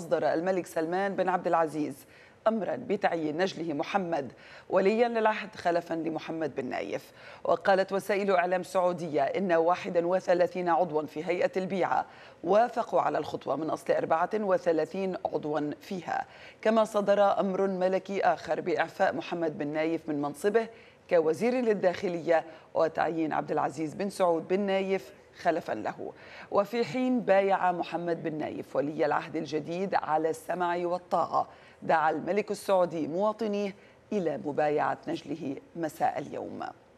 أصدر الملك سلمان بن عبد العزيز امرا بتعيين نجله محمد وليا للعهد خلفا لمحمد بن نايف وقالت وسائل اعلام سعوديه ان 31 عضوا في هيئه البيعه وافقوا على الخطوه من اصل 34 عضوا فيها كما صدر امر ملكي اخر باعفاء محمد بن نايف من منصبه كوزير للداخليه وتعيين عبد العزيز بن سعود بن نايف خلفا له وفي حين بايع محمد بن نايف ولي العهد الجديد على السمع والطاعة دعا الملك السعودي مواطنيه إلى مبايعة نجله مساء اليوم